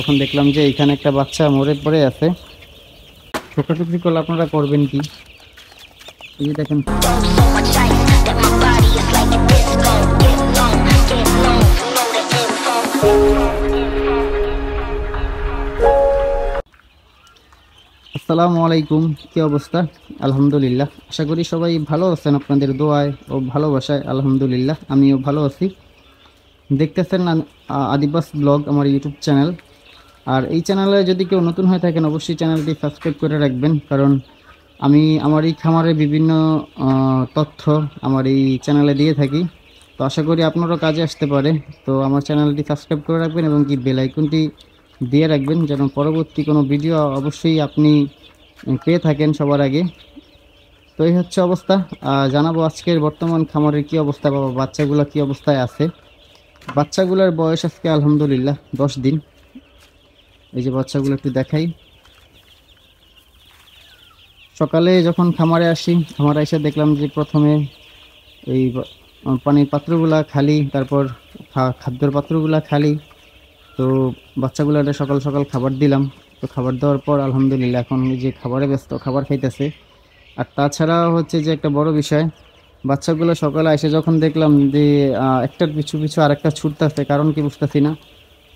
তখন দেখলাম যে এখানে একটা বাচ্চা মরে পড়ে আছে টুকরি করলে আপনারা করবেন কি দেখেন আসসালামু আলাইকুম কি অবস্থা আলহামদুলিল্লাহ আশা করি সবাই ভালো আছেন আপনাদের দোয়ায় ও ভালোবাসায় আলহামদুলিল্লাহ আমিও ভালো আছি দেখতেছেন আদিবাস ব্লগ আমার ইউটিউব চ্যানেল আর এই চ্যানেলে যদি কেউ নতুন হয়ে থাকেন অবশ্যই চ্যানেলটি সাবস্ক্রাইব করে রাখবেন কারণ আমি আমার এই খামারে বিভিন্ন তথ্য আমার এই চ্যানেলে দিয়ে থাকি তো আশা করি আপনারও কাজে আসতে পারে তো আমার চ্যানেলটি সাবস্ক্রাইব করে রাখবেন এবং কি বেলাইকনটি দিয়ে রাখবেন যেন পরবর্তী কোনো ভিডিও অবশ্যই আপনি পেয়ে থাকেন সবার আগে তো এই হচ্ছে অবস্থা জানাবো আজকের বর্তমান খামারের কি অবস্থা বা বাচ্চাগুলো কি অবস্থায় আছে বাচ্চাগুলোর বয়স আজকে আলহামদুলিল্লাহ দশ দিন এই যে বাচ্চাগুলো একটু দেখাই সকালে যখন খামারে আসি খামারে এসে দেখলাম যে প্রথমে এই পানির পাত্রগুলা খালি তারপর খাদ্যর পাত্রগুলা খালি তো বাচ্চাগুলো একটা সকাল সকাল খাবার দিলাম তো খাবার দেওয়ার পর আলহামদুলিল্লাহ এখন যে খাবারে ব্যস্ত খাবার খাইতেছে আর তাছাড়া হচ্ছে যে একটা বড় বিষয় বাচ্চাগুলো সকালে এসে যখন দেখলাম যে একটার পিছু পিছু আরেকটা ছুটতেছে কারণ কি বুঝতেছি না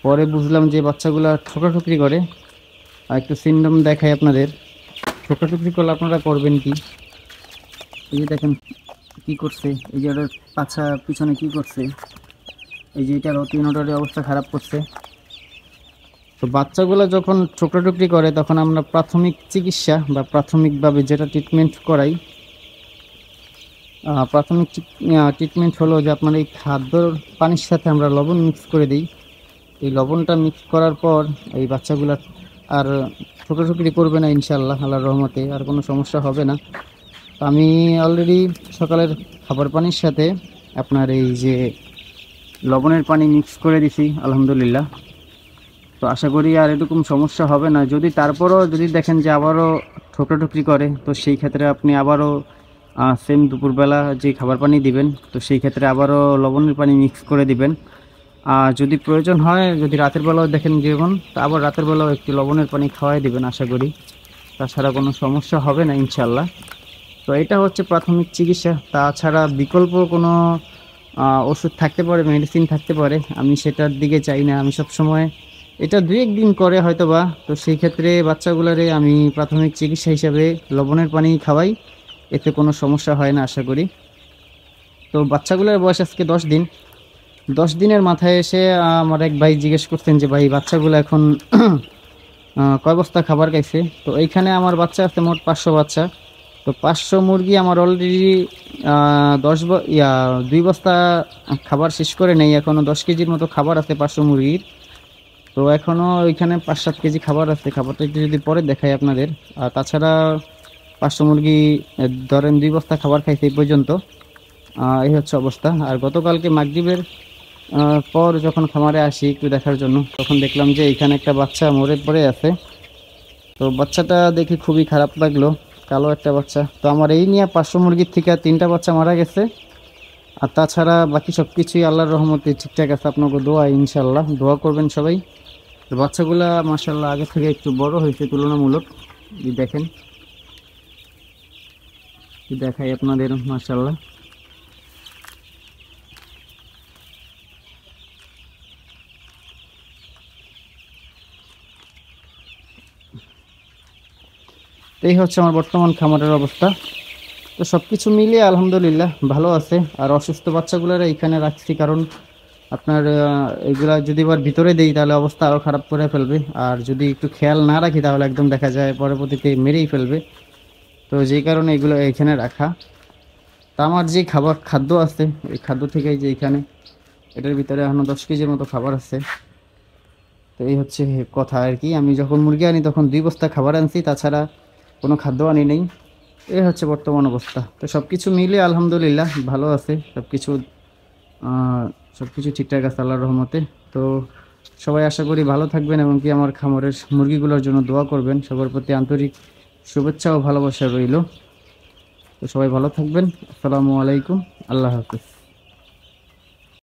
পরে বুঝলাম যে বাচ্চাগুলো ঠোকাঠুকরি করে আর একটু সিন্ডম দেখায় আপনাদের ঠোকাঠুকরি করলে আপনারা করবেন কি এই যে দেখেন কি করছে এই যে ওটার পাছা পিছনে কি করছে এই যে এটার অতি নোটারের অবস্থা খারাপ করছে তো বাচ্চাগুলো যখন ঠোকরাটুকরি করে তখন আমরা প্রাথমিক চিকিৎসা বা প্রাথমিকভাবে যেটা ট্রিটমেন্ট করাই প্রাথমিক ট্রিটমেন্ট হলো যে আপনার এই খাদ্যর পানির সাথে আমরা লবণ মিক্স করে দিই এই লবণটা মিক্স করার পর এই বাচ্চাগুলো আর ছোটোছুটি করবে না ইনশাল্লাহ আল্লাহর রহমতে আর কোনো সমস্যা হবে না আমি অলরেডি সকালের খাবার পানির সাথে আপনার এই যে লবণের পানি মিক্স করে দিছি আলহামদুলিল্লাহ তো আশা করি আর এরকম সমস্যা হবে না যদি তারপরও যদি দেখেন যে আবারও ঠোকরাঠুকরি করে তো সেই ক্ষেত্রে আপনি আবারও সেম দুপুরবেলা যে খাবার পানি দিবেন তো সেই ক্ষেত্রে আবারও লবণের পানি মিক্স করে দিবেন আর যদি প্রয়োজন হয় যদি রাতের বেলাও দেখেন যেমন তা আবার রাতের বেলাও একটু লবণের পানি খাওয়াই দেবেন আশা করি তাছাড়া কোনো সমস্যা হবে না ইনশাল্লাহ তো এটা হচ্ছে প্রাথমিক চিকিৎসা তাছাড়া বিকল্প কোনো ওষুধ থাকতে পারে মেডিসিন থাকতে পারে আমি সেটার দিকে চাই না আমি সবসময় এটা দু একদিন করে হয়তো বা তো সেই ক্ষেত্রে বাচ্চাগুলোরে আমি প্রাথমিক চিকিৎসা হিসাবে লবণের পানি খাওয়াই এতে কোনো সমস্যা হয় না আশা করি তো বাচ্চাগুলোর বয়স আজকে দশ দিন দশ দিনের মাথায় এসে আমার এক ভাই জিজ্ঞেস করতেন যে ভাই বাচ্চাগুলো এখন কয় বস্তা খাবার খাইছে তো এইখানে আমার বাচ্চা আছে মোট পাঁচশো বাচ্চা তো পাঁচশো মুরগি আমার অলরেডি দশ ইয়া দুই বস্তা খাবার শেষ করে নেই এখনও দশ কেজির মতো খাবার আছে পাঁচশো মুরগির তো এখনও ওইখানে পাঁচ সাত কেজি খাবার আছে খাবারটা একটু যদি পরে দেখাই আপনাদের আর তাছাড়া পাঁচশো মুরগি ধরেন দুই বস্তা খাবার খাইছে এই পর্যন্ত এই হচ্ছে অবস্থা আর গতকালকে মাগদ্বীপের পর যখন খামারে আসি একটু দেখার জন্য তখন দেখলাম যে এখানে একটা বাচ্চা মরে পড়ে আছে তো বাচ্চাটা দেখে খুবই খারাপ লাগলো কালো একটা বাচ্চা তো আমার এই নিয়ে পাঁচশো মুরগির থেকে তিনটা বাচ্চা মারা গেছে আর তাছাড়া বাকি সব কিছুই আল্লাহর রহমতে ঠিকঠাক আছে আপনাকে দোয়া ইনশাল্লাহ দোয়া করবেন সবাই তো বাচ্চাগুলা মাসাল্লাহ আগে থেকে একটু বড় হয়েছে তুলনামূলক দেখেন দেখাই আপনাদের মাসাল্লাহ এই হচ্ছে আমার বর্তমান খামারের অবস্থা তো সব কিছু মিলিয়ে আলহামদুলিল্লাহ ভালো আছে আর অসুস্থ বাচ্চাগুলোর এইখানে রাখছি কারণ আপনার এগুলা যদি এবার ভিতরে দেই তাহলে অবস্থা আরও খারাপ করে ফেলবে আর যদি একটু খেয়াল না রাখি তাহলে একদম দেখা যায় পরবর্তীতে মেরেই ফেলবে তো যেই কারণে এগুলো এখানে রাখা তা আমার যে খাবার খাদ্য আছে এই খাদ্য থেকেই যে এখানে এটার ভিতরে এখনও দশ কেজির মতো খাবার আছে তো এই হচ্ছে কথা আর কি আমি যখন মুরগি আনি তখন দুই বস্তা খাবার আনছি তাছাড়া কোনো খাদ্য আনি নেই এই হচ্ছে বর্তমান অবস্থা তো সব কিছু মিলে আলহামদুলিল্লাহ ভালো আছে সব কিছু সব কিছু ঠিকঠাক আছে আল্লাহর রহমতে তো সবাই আশা করি ভালো থাকবেন এমনকি আমার খামারের মুরগিগুলোর জন্য দোয়া করবেন সবার প্রতি আন্তরিক শুভেচ্ছা ও ভালোবাসা রইল তো সবাই ভালো থাকবেন আসসালামু আলাইকুম আল্লাহ হাফিজ